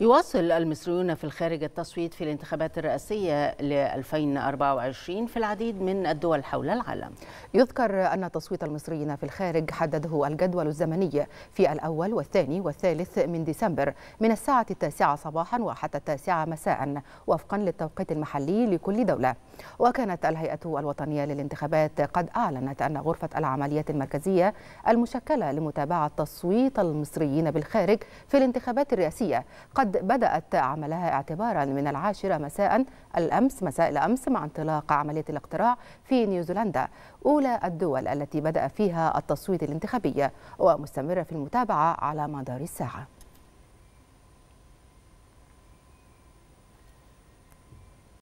يواصل المصريون في الخارج التصويت في الانتخابات الرئاسية ل 2024 في العديد من الدول حول العالم. يذكر أن تصويت المصريين في الخارج حدده الجدول الزمني في الأول والثاني والثالث من ديسمبر من الساعة التاسعة صباحا وحتى التاسعة مساء وفقا للتوقيت المحلي لكل دولة. وكانت الهيئة الوطنية للانتخابات قد أعلنت أن غرفة العمليات المركزية المشكلة لمتابعة تصويت المصريين بالخارج في الانتخابات الرئاسية قد وقد بدأت عملها اعتبارا من العاشرة مساء الأمس مساء الأمس مع انطلاق عملية الاقتراع في نيوزيلندا أولى الدول التي بدأ فيها التصويت الانتخابي ومستمرة في المتابعة على مدار الساعة